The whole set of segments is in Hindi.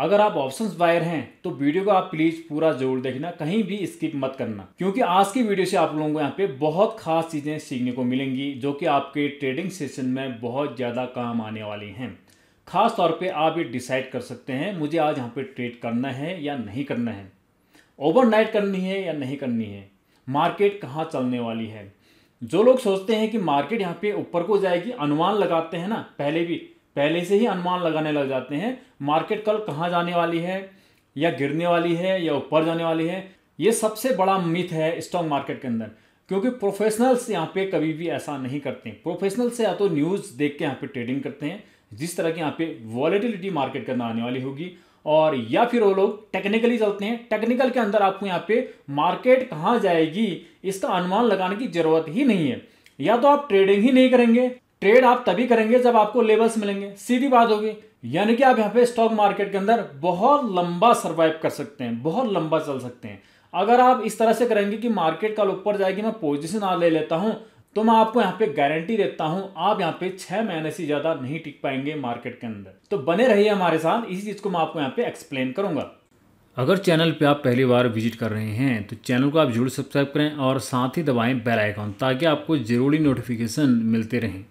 अगर आप ऑप्शन बायर हैं तो वीडियो को आप प्लीज पूरा जरूर देखना कहीं भी स्किप मत करना क्योंकि आज की वीडियो से आप लोगों को यहाँ पे बहुत खास चीजें सीखने को मिलेंगी जो कि आपके ट्रेडिंग सेशन में बहुत ज्यादा काम आने वाली हैं खास तौर पे आप ये डिसाइड कर सकते हैं मुझे आज यहाँ पे ट्रेड करना है या नहीं करना है ओवरनाइट करनी है या नहीं करनी है मार्केट कहाँ चलने वाली है जो लोग सोचते हैं कि मार्केट यहाँ पे ऊपर को जाएगी अनुमान लगाते हैं ना पहले भी पहले से ही अनुमान लगाने लग जाते हैं मार्केट कल कहाँ जाने वाली है या गिरने वाली है या ऊपर जाने वाली है ये सबसे बड़ा मिथ है स्टॉक मार्केट के अंदर क्योंकि प्रोफेशनल्स यहाँ पे कभी भी ऐसा नहीं करते प्रोफेशनल्स या तो न्यूज़ देख के यहाँ पे ट्रेडिंग करते हैं जिस तरह की यहाँ पे वॉलेटिलिटी मार्केट के अंदर आने वाली होगी और या फिर वो लोग टेक्निकली चलते हैं टेक्निकल के अंदर आपको यहाँ पे मार्केट कहाँ जाएगी इसका अनुमान लगाने की जरूरत ही नहीं है या तो आप ट्रेडिंग ही नहीं करेंगे ट्रेड आप तभी करेंगे जब आपको लेवल्स मिलेंगे सीधी बात होगी यानी कि आप यहाँ पे स्टॉक मार्केट के अंदर बहुत लंबा सर्वाइव कर सकते हैं बहुत लंबा चल सकते हैं अगर आप इस तरह से करेंगे कि मार्केट कल ऊपर जाएगी मैं पोजिशन आ ले लेता हूँ तो मैं आपको यहाँ पे गारंटी देता हूँ आप यहाँ पे छह महीने से ज्यादा नहीं टिक पाएंगे मार्केट के अंदर तो बने रहिए हमारे साथ इसी चीज को मैं आपको यहाँ पे एक्सप्लेन करूंगा अगर चैनल पे आप पहली बार विजिट कर रहे हैं तो चैनल को आप जरूर सब्सक्राइब करें और साथ ही दबाएं बेल आइकॉन ताकि आपको जरूरी नोटिफिकेशन मिलते रहें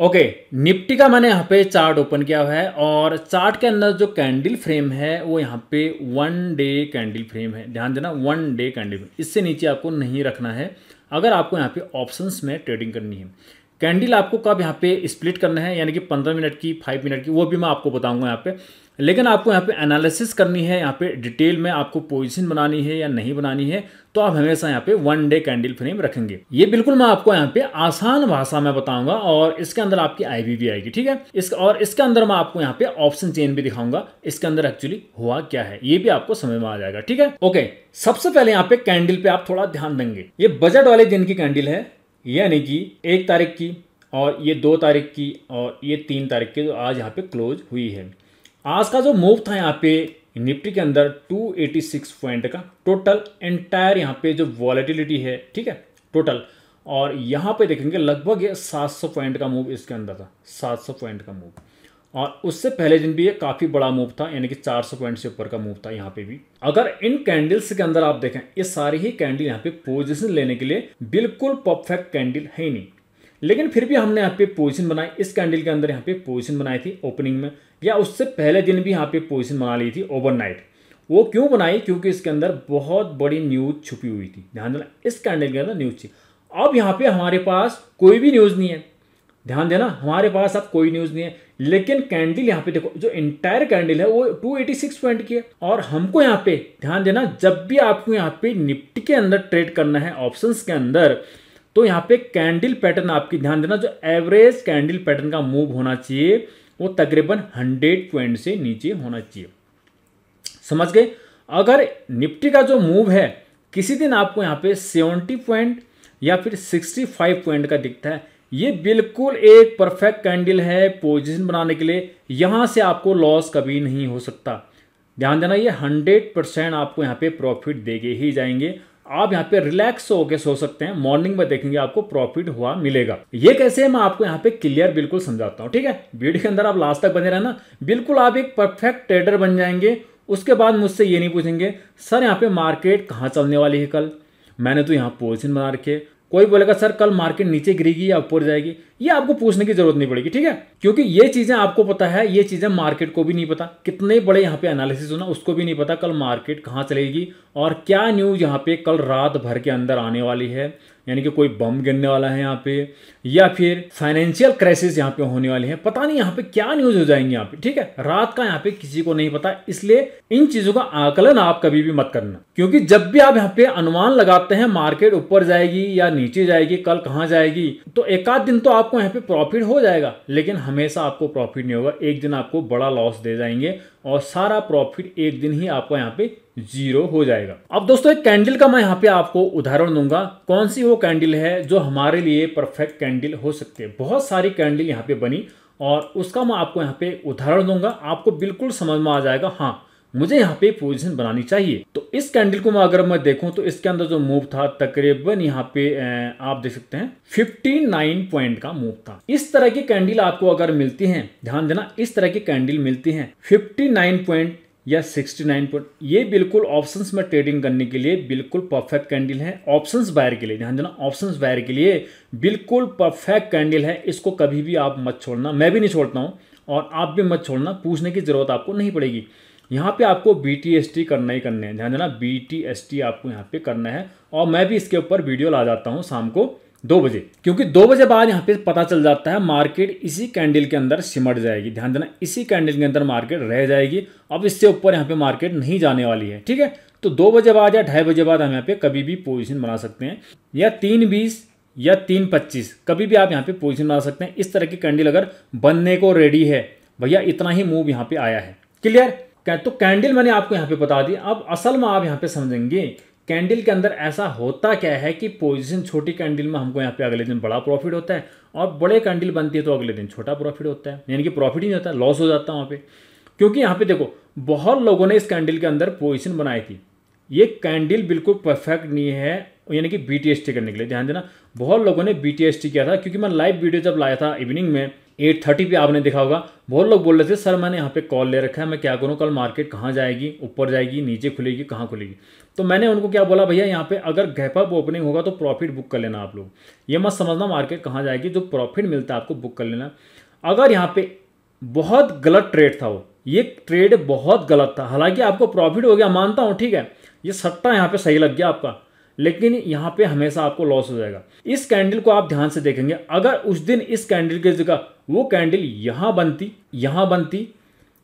ओके okay, निफ्टी का मैंने यहाँ पे चार्ट ओपन किया हुआ है और चार्ट के अंदर जो कैंडल फ्रेम है वो यहाँ पे वन डे कैंडल फ्रेम है ध्यान देना वन डे कैंडल फ्रेम इससे नीचे आपको नहीं रखना है अगर आपको यहाँ पे ऑप्शंस में ट्रेडिंग करनी है कैंडल आपको कब यहाँ पे स्प्लिट करना है यानी कि पंद्रह मिनट की फाइव मिनट की वो भी मैं आपको बताऊंगा यहाँ पे लेकिन आपको यहाँ पे एनालिसिस करनी है यहाँ पे डिटेल में आपको पोजीशन बनानी है या नहीं बनानी है तो आप हमेशा यहाँ पे वन डे कैंडल फ्रेम रखेंगे ये बिल्कुल मैं आपको यहाँ पे आसान भाषा में बताऊंगा और इसके अंदर आपकी आई भी आएगी ठीक है इस और इसके अंदर मैं आपको यहाँ पे ऑप्शन चेन भी दिखाऊंगा इसके अंदर एक्चुअली हुआ क्या है ये भी आपको समझ में आ जाएगा ठीक है ओके सबसे पहले यहाँ पे कैंडल पे आप थोड़ा ध्यान देंगे ये बजट वाले दिन की कैंडल है यानी कि एक तारीख की और ये दो तारीख की और ये तीन तारीख की जो आज यहाँ पे क्लोज हुई है आज का जो मूव था यहाँ पे निफ्टी के अंदर 286 पॉइंट का टोटल एंटायर यहाँ पे जो वॉलेटिलिटी है ठीक है टोटल और यहाँ पे देखेंगे लगभग ये 700 पॉइंट का मूव इसके अंदर था 700 पॉइंट का मूव और उससे पहले दिन भी ये काफ़ी बड़ा मूव था यानी कि 400 पॉइंट से ऊपर का मूव था यहाँ पे भी अगर इन कैंडल्स के अंदर आप देखें ये सारी ही कैंडल यहाँ पे पोजिशन लेने के लिए बिल्कुल परफेक्ट कैंडल है ही नहीं लेकिन फिर भी हमने यहाँ पे पोजिशन बनाई इस कैंडल के अंदर यहाँ पे पोजिशन बनाई थी ओपनिंग में या उससे पहले दिन भी यहाँ पे पोजीशन बना ली थी ओवरनाइट वो क्यों बनाई क्योंकि इसके अंदर बहुत बड़ी न्यूज़ छुपी हुई थी ध्यान देना इस कैंडल के अंदर न्यूज़ थी अब यहाँ पे हमारे पास कोई भी न्यूज़ नहीं है ध्यान देना हमारे पास अब कोई न्यूज़ नहीं है लेकिन कैंडल यहाँ पे देखो जो इंटायर कैंडल है वो 286 पॉइंट की है और हमको यहाँ पे ध्यान देना जब भी आपको यहाँ पे निफ्टी के अंदर ट्रेड करना है ऑप्शंस के अंदर तो यहाँ पे कैंडल पैटर्न आपकी ध्यान देना जो एवरेज कैंडल पैटर्न का मूव होना चाहिए वो तकरीबन हंड्रेड पॉइंट से नीचे होना चाहिए समझ गए अगर निफ्टी का जो मूव है किसी दिन आपको यहाँ पे सेवेंटी पॉइंट या फिर सिक्सटी फाइव पॉइंट का दिखता है ये बिल्कुल एक परफेक्ट कैंडल है पोजीशन बनाने के लिए यहाँ से आपको लॉस कभी नहीं हो सकता ध्यान देना ये हंड्रेड परसेंट आपको यहाँ पे प्रॉफिट देके ही जाएंगे आप यहाँ पे रिलैक्स होकर सो सकते हैं मॉर्निंग में देखेंगे आपको प्रॉफिट हुआ मिलेगा ये कैसे है मैं आपको यहाँ पे क्लियर बिल्कुल समझाता हूँ ठीक है वीडियो के अंदर आप लास्ट तक बने रहना बिल्कुल आप एक परफेक्ट ट्रेडर बन जाएंगे उसके बाद मुझसे ये नहीं पूछेंगे सर यहाँ पे मार्केट कहाँ चलने वाली है कल मैंने तो यहाँ पोजिशन बना रखी है कोई बोलेगा सर कल मार्केट नीचे गिरेगी या ऊपर जाएगी ये आपको पूछने की जरूरत नहीं पड़ेगी ठीक है क्योंकि ये चीजें आपको पता है ये चीजें मार्केट को भी नहीं पता कितने बड़े यहाँ पे एनालिसिस होना उसको भी नहीं पता कल मार्केट कहाँ चलेगी और क्या न्यूज यहाँ पे कल रात भर के अंदर आने वाली है यानी कि कोई बम गिरने वाला है यहाँ पे या फिर फाइनेंशियल क्राइसिस यहाँ पे होने वाली है पता नहीं यहाँ पे क्या न्यूज हो जाएंगे यहाँ पे ठीक है रात का यहाँ पे किसी को नहीं पता इसलिए इन चीजों का आकलन आप कभी भी मत करना क्योंकि जब भी आप यहाँ पे अनुमान लगाते हैं मार्केट ऊपर जाएगी या नीचे जाएगी कल कहाँ जाएगी तो एक आध दिन तो आप आपको यहाँ पे प्रॉफिट हो जाएगा लेकिन हमेशा आपको प्रॉफिट नहीं होगा एक दिन आपको बड़ा लॉस दे जाएंगे और सारा प्रॉफिट एक दिन ही आपको यहाँ पे जीरो हो जाएगा अब दोस्तों एक कैंडल का मैं यहाँ पे आपको उदाहरण दूंगा कौन सी वो कैंडल है जो हमारे लिए परफेक्ट कैंडल हो सकती है बहुत सारी कैंडल यहाँ पे बनी और उसका मैं आपको यहाँ पे उदाहरण दूंगा आपको बिल्कुल समझ में आ जाएगा हाँ मुझे यहाँ पे पोजीशन बनानी चाहिए तो इस कैंडल को मैं अगर मैं देखूं तो इसके अंदर जो मूव था तकरीबन यहाँ पे आप देख सकते हैं 59 पॉइंट का मूव था इस तरह की कैंडल आपको अगर मिलती हैं ध्यान देना इस तरह की कैंडल मिलती हैं 59 पॉइंट या 69 पॉइंट ये बिल्कुल ऑप्शंस में ट्रेडिंग करने के लिए बिल्कुल परफेक्ट कैंडल है ऑप्शंस बायर के लिए ध्यान देना ऑप्शंस बायर के लिए बिल्कुल परफेक्ट कैंडल है इसको कभी भी आप मत छोड़ना मैं भी नहीं छोड़ता हूँ और आप भी मत छोड़ना पूछने की ज़रूरत आपको नहीं पड़ेगी यहाँ पे आपको बी टी एस टी करना ही करना है ध्यान देना बी टी एस टी आपको यहाँ पे करना है और मैं भी इसके ऊपर वीडियो ला जाता हूँ शाम को दो बजे क्योंकि दो बजे बाद यहाँ पे पता चल जाता है मार्केट इसी कैंडल के अंदर सिमट जाएगी ध्यान देना इसी कैंडल के अंदर मार्केट रह जाएगी अब इससे ऊपर यहाँ पे मार्केट नहीं जाने वाली है ठीक है तो दो बजे बाद या ढाई बजे बाद हम यहाँ पे कभी भी पोजिशन बना सकते हैं या तीन बीस या तीन पच्चीस कभी भी आप यहाँ पे पोजिशन बना सकते हैं इस तरह की कैंडल अगर बनने को रेडी है भैया इतना ही मूव यहाँ पे आया है क्लियर तो कैंडल मैंने आपको यहाँ पे बता दी अब असल में आप यहाँ पे समझेंगे कैंडल के अंदर ऐसा होता क्या है कि पोजीशन छोटी कैंडल में हमको यहाँ पे अगले दिन बड़ा प्रॉफिट होता है और बड़े कैंडल बनती है तो अगले दिन छोटा प्रॉफिट होता है यानी कि प्रॉफिट ही नहीं होता लॉस हो जाता है वहाँ पे क्योंकि यहाँ पे देखो बहुत लोगों ने इस कैंडल के अंदर पोजिशन बनाई थी ये कैंडल बिल्कुल परफेक्ट नहीं है यानी कि बी करने के लिए ध्यान देना बहुत लोगों ने बी किया था क्योंकि मैं लाइव वीडियो जब लाया था इवनिंग में एट थर्टी पर आपने देखा होगा बहुत लोग बोल रहे थे सर मैंने यहाँ पे कॉल ले रखा है मैं क्या करूँ कल मार्केट कहाँ जाएगी ऊपर जाएगी नीचे खुलेगी कहाँ खुलेगी तो मैंने उनको क्या बोला भैया यहाँ पे अगर गैप अप ओपनिंग होगा तो प्रॉफिट बुक कर लेना आप लोग ये मत समझना मार्केट कहाँ जाएगी जो प्रॉफिट मिलता है आपको बुक कर लेना अगर यहाँ पे बहुत गलत ट्रेड था वो ये ट्रेड बहुत गलत था हालांकि आपको प्रॉफिट हो गया मानता हूँ ठीक है ये सट्टा यहाँ पे सही लग गया आपका लेकिन यहाँ पे हमेशा आपको लॉस हो जाएगा इस कैंडल को आप ध्यान से देखेंगे अगर उस दिन इस कैंडल की जगह वो कैंडल यहाँ बनती यहाँ बनती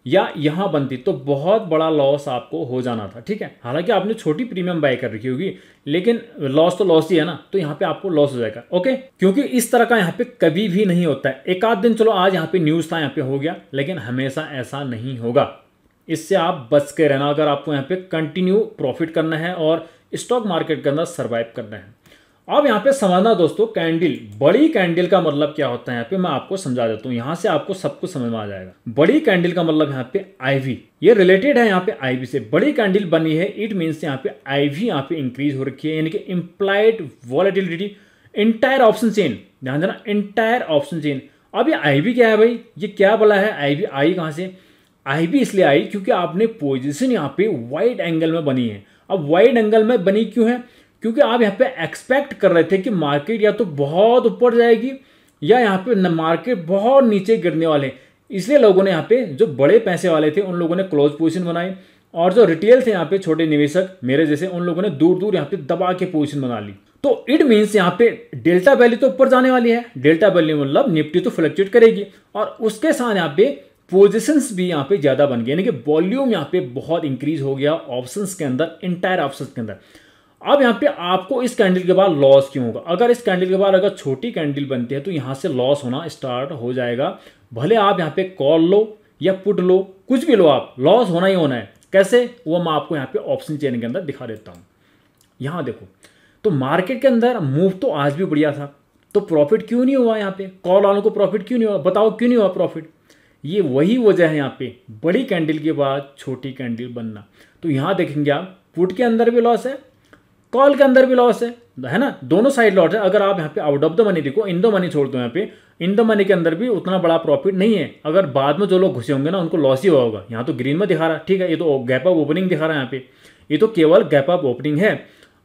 या यहाँ बनती तो बहुत बड़ा लॉस आपको हो जाना था ठीक है हालांकि आपने छोटी प्रीमियम बाय कर रखी होगी लेकिन लॉस तो लॉस ही है ना तो यहाँ पे आपको लॉस हो जाएगा ओके क्योंकि इस तरह का यहाँ पे कभी भी नहीं होता है एक आध दिन चलो आज यहाँ पे न्यूज़ था यहाँ पे हो गया लेकिन हमेशा ऐसा नहीं होगा इससे आप बच के रहना अगर आपको यहाँ पे कंटिन्यू प्रॉफिट करना है और स्टॉक मार्केट के अंदर सर्वाइव करना है अब यहाँ पे समझना दोस्तों कैंडल बड़ी कैंडल का मतलब क्या होता है यहाँ पे मैं आपको समझा देता हूँ यहाँ से आपको सब कुछ समझ में आ जाएगा बड़ी कैंडल का मतलब यहाँ पे आईवी ये रिलेटेड है यहाँ पे आईवी से बड़ी कैंडल बनी है इट मीन्स यहाँ पे आईवी यहाँ पे इंक्रीज हो रखी है यानी कि implied volatility entire option chain ध्यान देना इंटायर ऑप्शन चेन अब ये आई क्या है भाई ये क्या बोला है वी आई कहाँ से आई इसलिए आई क्योंकि आपने पोजिशन यहाँ पे वाइड एंगल में बनी है अब वाइड एंगल में बनी क्यों है क्योंकि आप यहाँ पे एक्सपेक्ट कर रहे थे कि मार्केट या तो बहुत ऊपर जाएगी या यहाँ पे मार्केट बहुत नीचे गिरने वाले हैं इसलिए लोगों ने यहाँ पे जो बड़े पैसे वाले थे उन लोगों ने क्लोज पोजिशन बनाई और जो रिटेल थे यहाँ पे छोटे निवेशक मेरे जैसे उन लोगों ने दूर दूर यहाँ पे दबा के पोजिशन बना ली तो इट मीन्स यहाँ पे डेल्टा वैल्यू तो ऊपर जाने वाली है डेल्टा वैल्यू मतलब निफ्टी तो फ्लक्चुएट करेगी और उसके साथ यहाँ पे पोजिशन भी यहाँ पे ज़्यादा बन गए यानी कि वॉल्यूम यहाँ पे बहुत इंक्रीज हो गया ऑप्शन के अंदर इंटायर ऑप्शन के अंदर अब यहाँ पे आपको इस कैंडल के बाद लॉस क्यों होगा अगर इस कैंडल के बाद अगर छोटी कैंडल बनती है तो यहाँ से लॉस होना स्टार्ट हो जाएगा भले आप यहाँ पे कॉल लो या पुट लो कुछ भी लो आप लॉस होना ही होना है कैसे वो मैं आपको यहाँ पे ऑप्शन चेन के अंदर दिखा देता हूँ यहाँ देखो तो मार्केट के अंदर मूव तो आज भी बढ़िया था तो प्रॉफिट क्यों नहीं हुआ यहाँ पे कॉल वालों को प्रॉफिट क्यों नहीं हुआ बताओ क्यों नहीं हुआ प्रॉफिट ये वही वजह है यहाँ पे बड़ी कैंडल के बाद छोटी कैंडल बनना तो यहाँ देखेंगे आप पुट के अंदर भी लॉस है कॉल के अंदर भी लॉस है है ना दोनों साइड लॉस है अगर आप यहाँ पे आउट ऑफ द मनी देखो इन द मनी छोड़ दो यहाँ पे इन द मनी के अंदर भी उतना बड़ा प्रॉफिट नहीं है अगर बाद में जो लोग घुसे होंगे ना उनको लॉस ही हुआ होगा यहाँ तो ग्रीन में दिखा रहा है ठीक है ये तो गैप ऑफ ओपनिंग दिखा रहा है यहाँ पे ये तो केवल गैप ऑफ ओपनिंग है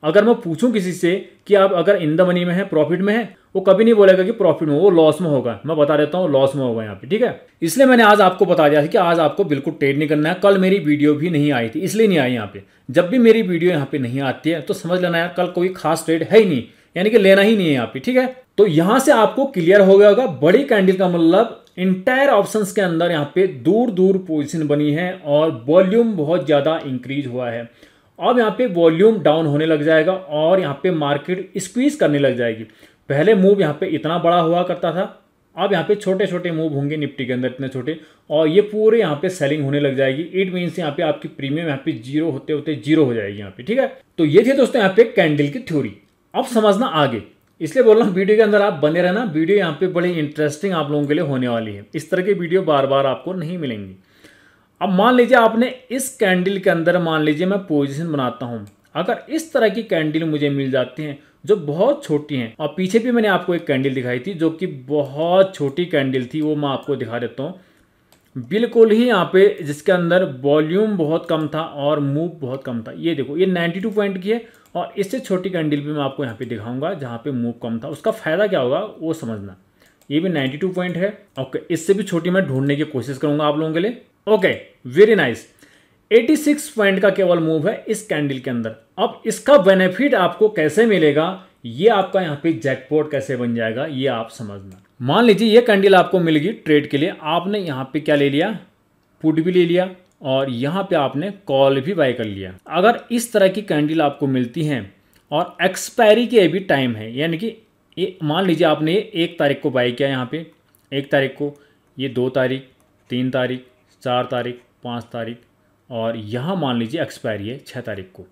अगर मैं पूछूं किसी से कि आप अगर इन द मनी में है प्रॉफिट में है वो कभी नहीं बोलेगा कि प्रॉफिट में वो लॉस में होगा मैं बता देता हूँ लॉस में होगा यहाँ पे ठीक है इसलिए मैंने आज आपको बता दिया था कि आज आपको बिल्कुल ट्रेड नहीं करना है कल मेरी वीडियो भी नहीं आई थी इसलिए नहीं आई यहाँ पे जब भी मेरी वीडियो यहाँ पे नहीं आती है तो समझ लेना यार कल कोई खास ट्रेड है ही नहीं यानी कि लेना ही नहीं है यहाँ पे ठीक है तो यहाँ से आपको क्लियर हो गया होगा बड़ी कैंडल का मतलब इंटायर ऑप्शंस के अंदर यहाँ पे दूर दूर पोजीशन बनी है और वॉल्यूम बहुत ज़्यादा इंक्रीज हुआ है अब यहाँ पे वॉल्यूम डाउन होने लग जाएगा और यहाँ पे मार्केट स्क्वीज करने लग जाएगी पहले मूव यहाँ पे इतना बड़ा हुआ करता था अब यहाँ पे छोटे छोटे मूव होंगे निफ्टी के अंदर इतने छोटे और ये पूरे यहाँ पे सेलिंग होने लग जाएगी इट मीन्स यहाँ पे आपकी प्रीमियम यहाँ पे जीरो होते होते जीरो हो जाएगी यहाँ पे ठीक है तो ये थे दोस्तों यहाँ पे कैंडल की थ्योरी अब समझना आगे इसलिए बोल रहा हूँ वीडियो के अंदर आप बने रहना वीडियो यहाँ पे बड़ी इंटरेस्टिंग आप लोगों के लिए होने वाली है इस तरह की वीडियो बार बार आपको नहीं मिलेंगी अब मान लीजिए आपने इस कैंडल के अंदर मान लीजिए मैं पोजिशन बनाता हूँ अगर इस तरह की कैंडल मुझे मिल जाती हैं जो बहुत छोटी हैं और पीछे भी मैंने आपको एक कैंडल दिखाई थी जो कि बहुत छोटी कैंडल थी वो मैं आपको दिखा देता हूँ बिल्कुल ही यहाँ पे जिसके अंदर वॉल्यूम बहुत कम था और मूव बहुत कम था ये देखो ये 92 पॉइंट की है और इससे छोटी कैंडल भी मैं आपको यहाँ पे दिखाऊंगा जहाँ पे मूव कम था उसका फ़ायदा क्या होगा वो समझना ये भी 92 पॉइंट है ओके इससे भी छोटी मैं ढूंढने की कोशिश करूंगा आप लोगों के लिए ओके वेरी नाइस 86 पॉइंट का केवल मूव है इस कैंडल के अंदर अब इसका बेनिफिट आपको कैसे मिलेगा ये आपका यहाँ पे जैकपॉट कैसे बन जाएगा ये आप समझना मान लीजिए ये कैंडल आपको मिलेगी ट्रेड के लिए आपने यहाँ पे क्या ले लिया पुट भी ले लिया और यहाँ पे आपने कॉल भी बाय कर लिया अगर इस तरह की कैंडल आपको मिलती हैं और एक्सपायरी के भी टाइम है यानी कि ये मान लीजिए आपने ये एक तारीख को बाई किया यहाँ पे एक तारीख को ये दो तारीख तीन तारीख चार तारीख पाँच तारीख और यहाँ मान लीजिए एक्सपायरी है छः तारीख को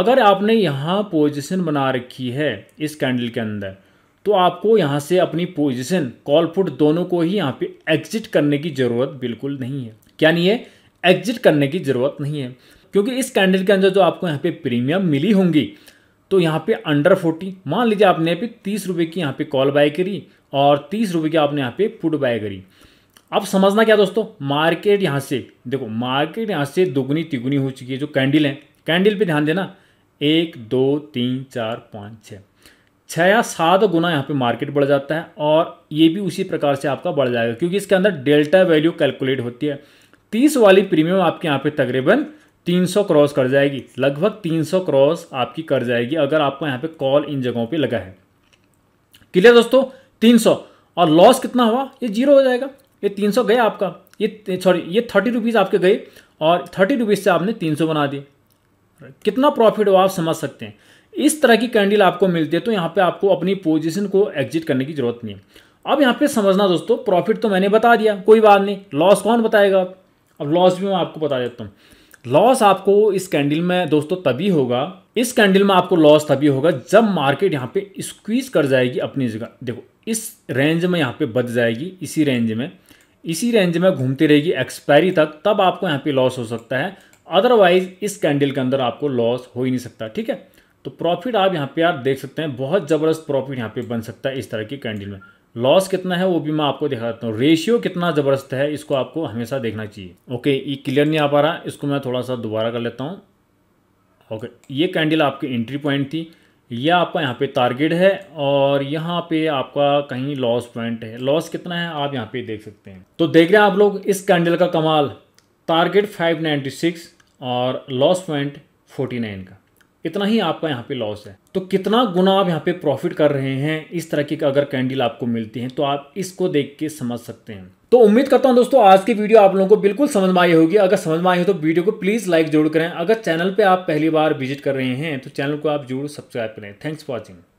अगर आपने यहाँ पोजीशन बना रखी है इस कैंडल के अंदर तो आपको यहाँ से अपनी पोजीशन कॉल पुट दोनों को ही यहाँ पे एग्जिट करने की ज़रूरत बिल्कुल नहीं है क्या नहीं है एग्जिट करने की ज़रूरत नहीं है क्योंकि इस कैंडल के अंदर जो आपको यहाँ पे प्रीमियम मिली होंगी तो यहाँ पे अंडर फोर्टी मान लीजिए आपने यहाँ पे तीस रुपये की यहाँ पे कॉल बाय करी और तीस रुपये की आपने यहाँ पे पुट बाय करी अब समझना क्या दोस्तों मार्केट यहाँ से देखो मार्केट यहाँ से दोगुनी तिगुनी हो चुकी है जो कैंडल है कैंडल पे ध्यान देना एक दो तीन चार पाँच छः छः या सात गुना यहाँ पे मार्केट बढ़ जाता है और ये भी उसी प्रकार से आपका बढ़ जाएगा क्योंकि इसके अंदर डेल्टा वैल्यू कैलकुलेट होती है तीस वाली प्रीमियम आपके यहाँ पे तकरीबन सौ क्रॉस कर जाएगी लगभग सौ क्रॉस आपकी कर जाएगी अगर आपको यहाँ पे कॉल इन जगहों पे लगा है क्लियर दोस्तों तीन और लॉस कितना हुआ ये जीरो हो जाएगा ये तीन सौ गए आपका ये सॉरी ये थर्टी रुपीज़ आपके गए और थर्टी रुपीज़ से आपने तीन सौ बना दिए कितना प्रॉफिट हो आप समझ सकते हैं इस तरह की कैंडल आपको मिलती है तो यहाँ पे आपको अपनी पोजीशन को एग्जिट करने की जरूरत नहीं है अब यहाँ पे समझना दोस्तों प्रॉफिट तो मैंने बता दिया कोई बात नहीं लॉस कौन बताएगा अब लॉस भी मैं आपको बता देता हूँ लॉस आपको इस कैंडल में दोस्तों तभी होगा इस कैंडल में आपको लॉस तभी होगा जब मार्केट यहाँ पे स्क्वीज कर जाएगी अपनी जगह देखो इस रेंज में यहाँ पे बच जाएगी इसी रेंज में इसी रेंज में घूमती रहेगी एक्सपायरी तक तब आपको यहाँ पे लॉस हो सकता है अदरवाइज इस कैंडल के अंदर आपको लॉस हो ही नहीं सकता ठीक है तो प्रॉफिट आप यहाँ पे आप देख सकते हैं बहुत ज़बरदस्त प्रॉफिट यहाँ पे बन सकता है इस तरह की कैंडल में लॉस कितना है वो भी मैं आपको दिखा देता हूँ रेशियो कितना ज़बरदस्त है इसको आपको हमेशा देखना चाहिए ओके ये क्लियर नहीं आ पा रहा इसको मैं थोड़ा सा दोबारा कर लेता हूँ ओके ये कैंडल आपकी एंट्री पॉइंट थी यह आपका यहाँ पे टारगेट है और यहाँ पे आपका कहीं लॉस पॉइंट है लॉस कितना है आप यहाँ पे देख सकते हैं तो देख रहे हैं आप लोग इस कैंडल का कमाल टारगेट 596 और लॉस पॉइंट 49 का इतना ही आपका यहाँ पे लॉस है तो कितना गुना आप यहाँ पे प्रॉफिट कर रहे हैं इस तरह की अगर कैंडल आपको मिलती है तो आप इसको देख के समझ सकते हैं तो उम्मीद करता हूं दोस्तों आज की वीडियो आप लोगों को बिल्कुल समझ में आई होगी अगर समझ में आई हो तो वीडियो को प्लीज़ लाइक जरूर करें अगर चैनल पर आप पहली बार विजिट कर रहे हैं तो चैनल को आप जरूर सब्सक्राइब करें थैंक्स फॉर वॉचिंग